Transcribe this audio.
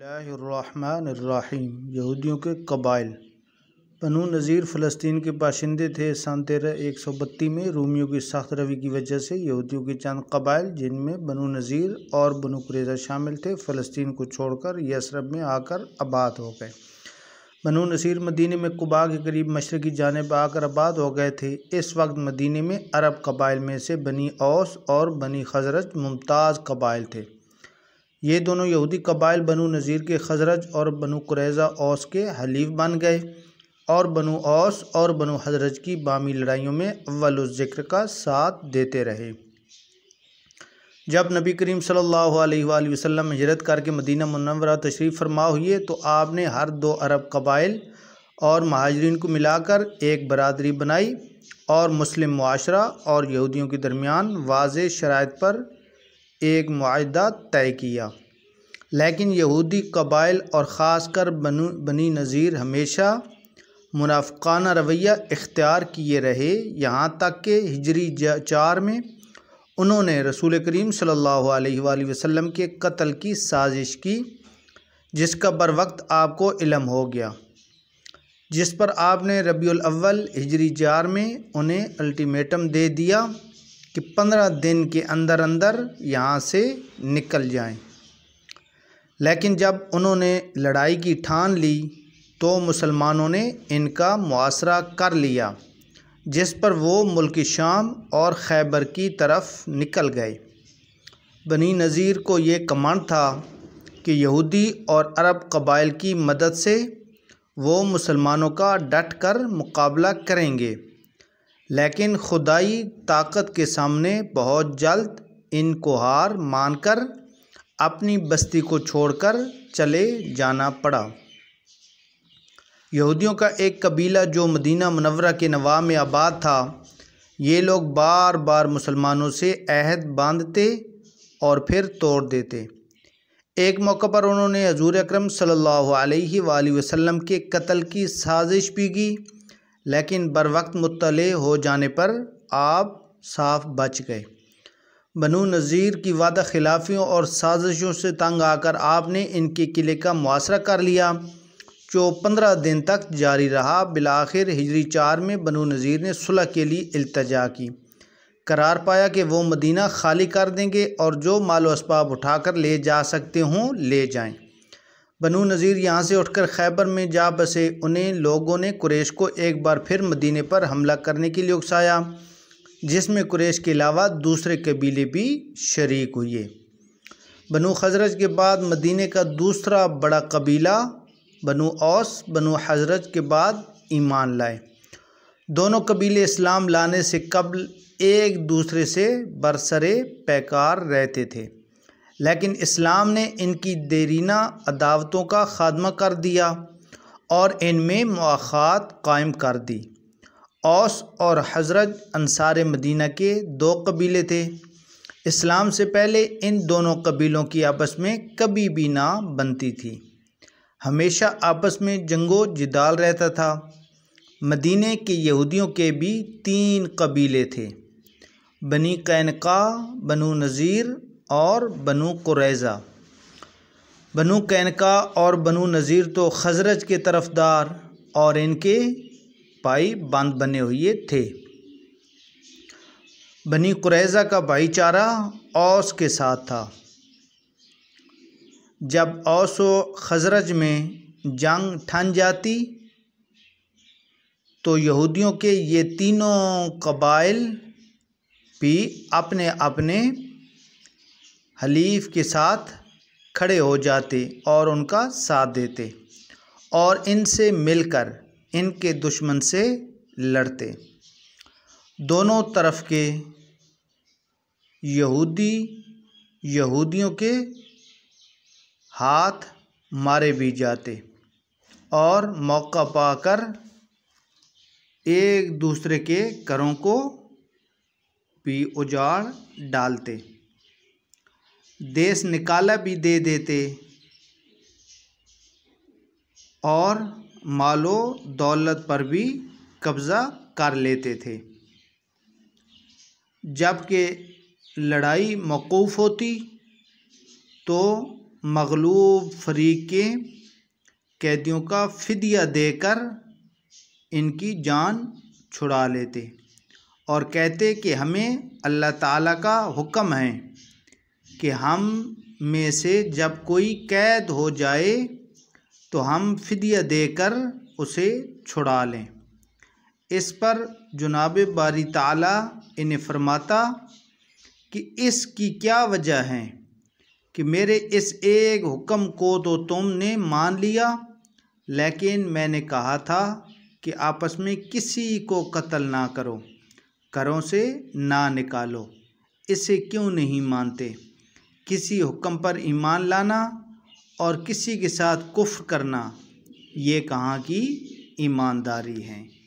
बसमीम यहूदियों के कबाइल बनु नज़ीर फ़लस्तीन के बाशिंदे थे सन तेरह एक सौ बत्ती में रूमियों की सख्त रवि की वजह से यहूदियों के चंद कबाइल जिनमें बनु नज़ीर और बनु क्रेज़ा शामिल थे फ़लस्तीन को छोड़कर यसरब में आकर आबाद हो गए बनु नज़ीर मदीने में कुबा के करीब मशरकी जानब आकर आबाद हो गए थे इस वक्त मदीने में अरब कबाइल में से बनी औस और बनी खजरत मुमताज़ कबाइल थे ये दोनों यहूदी कबाइल बनु नज़ीर के खजरज और बनु कुरैज़ा औस के हलीफ बन गए और बनु औस और बनु हजरज की बामी लड़ाइयों में अव्वल ज़िक्र का साथ देते रहे जब नबी करीम सल्लल्लाहु अलैहि वसल्लम हिजरत करके मदीना मुनवरा तशरीफ़ फरमा हुए तो आपने हर दो अरब कबाइल और महाजरीन को मिलाकर एक बरदरी बनाई और मुस्लिम माशरा और यहूदियों के दरमियान वाज शरात पर एक माहा तय किया लेकिन यहूदी कबाइल और ख़ास कर बनु बनी नज़ीर हमेशा मुनाफ़ाना रवैया इख्तियार किए रहे यहाँ तक कि हिजरी चार में उन्होंने रसूल करीम सल्लल्लाहु अलैहि वसल्लम के कत्ल की साजिश की जिसका बर वक्त आपको इलम हो गया जिस पर आपने रबी अव्वल हिजरी जार में उन्हें अल्टीमेटम दे दिया कि पंद्रह दिन के अंदर अंदर यहाँ से निकल जाएं। लेकिन जब उन्होंने लड़ाई की ठान ली तो मुसलमानों ने इनका मुआसरा कर लिया जिस पर वो मुल्क शाम और खैबर की तरफ निकल गए बनी नज़ीर को ये कमांड था कि यहूदी और अरब कबाइल की मदद से वो मुसलमानों का डट कर मुकाबला करेंगे लेकिन खुदाई ताकत के सामने बहुत जल्द इनको हार मानकर अपनी बस्ती को छोड़कर चले जाना पड़ा यहूदियों का एक कबीला जो मदीना मनवरा के नवाब में आबाद था ये लोग बार बार मुसलमानों से अहद बांधते और फिर तोड़ देते एक मौके पर उन्होंने हजूर अक्रम सल्ला वसलम के कत्ल की साजिश भी की लेकिन बर वक्त मुतल हो जाने पर आप साफ बच गए बनु नज़ीर की वादा खिलाफियों और साजिशों से तंग आकर आपने इनके किले का मुआरा कर लिया जो पंद्रह दिन तक जारी रहा आखिर हिजरी चार में बनु नज़ीर ने सुलह के लिए अल्तजा की करार पाया कि वो मदीना खाली कर देंगे और जो मालो इसबाब उठाकर ले जा सकते हों ले जाएँ बनु नज़ीर यहाँ से उठकर खैबर में जा बसे उन्हें लोगों ने कुरेश को एक बार फिर मदीने पर हमला करने के लिए उकसाया जिसमें कुरेश के अलावा दूसरे कबीले भी शरीक हुए बनू हजरत के बाद मदीने का दूसरा बड़ा कबीला बनु औस बनु हजरत के बाद ईमान लाए दोनों कबीले इस्लाम लाने से कबल एक दूसरे से बरसरे पैकार रहते थे लेकिन इस्लाम ने इनकी देरीना अदावतों का खात्मा कर दिया और इनमें मवाक़ात कायम कर दी औस और हजरत अंसार मदीना के दो कबीले थे इस्लाम से पहले इन दोनों कबीलों की आपस में कभी भी ना बनती थी हमेशा आपस में जंगो जिदाल रहता था मदीने के यहूदियों के भी तीन कबीले थे बनी कैनका बनु नज़ीर और बनु कुरैज़ा बनु कैनका और बनु नज़ीर तो खजरज के तरफदार और इनके पाई बांध बने हुए थे बनी कुरैज़ा का भाईचारा औस के साथ था जब औस व खजरज में जंग ठन जाती तो यहूदियों के ये तीनों कबाइल भी अपने अपने हलीफ के साथ खड़े हो जाते और उनका साथ देते और इनसे मिलकर इनके दुश्मन से लड़ते दोनों तरफ के यहूदी यहूदियों के हाथ मारे भी जाते और मौका पाकर एक दूसरे के घरों को भी उजाड़ डालते देश निकाला भी दे देते और मालो दौलत पर भी कब्ज़ा कर लेते थे जबकि लड़ाई मौकूफ़ होती तो मगलूब फरीक के कैदियों का फदिया देकर इनकी जान छुड़ा लेते और कहते कि हमें अल्लाह ताला का हुक्म है कि हम में से जब कोई कैद हो जाए तो हम फिदिया देकर उसे छुड़ा लें इस पर जनाब बारी ताला इन्हें फरमाता कि इसकी क्या वजह है कि मेरे इस एक हुक्म को तो तुमने मान लिया लेकिन मैंने कहा था कि आपस में किसी को कत्ल ना करो करों से ना निकालो इसे क्यों नहीं मानते किसी हुक्म पर ईमान लाना और किसी के साथ कुफ्र करना ये कहाँ की ईमानदारी है